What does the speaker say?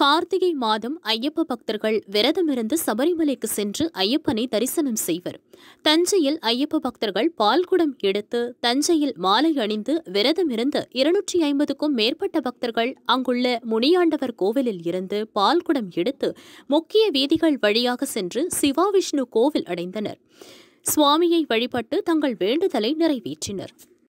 கார்த்திகை மாதம் ஐயப்ப பக்தர்கள் விரதமிருந்து சபரிமலைக்கு சென்று ஐயப்பனை தரிசனம் செய்வர் தஞ்சையில் ஐயப்ப பக்தர்கள் பால்குடம் எடுத்து தஞ்சையில் மாலை அணிந்து விரதமிருந்து இருநூற்றி ஐம்பதுக்கும் மேற்பட்ட பக்தர்கள் அங்குள்ள முனியாண்டவர் கோவிலில் இருந்து பால்குடம் எடுத்து முக்கிய வீதிகள் வழியாக சென்று சிவா விஷ்ணு கோவில் அடைந்தனர் சுவாமியை வழிபட்டு தங்கள் வேண்டுதலை நிறைவேற்றினர்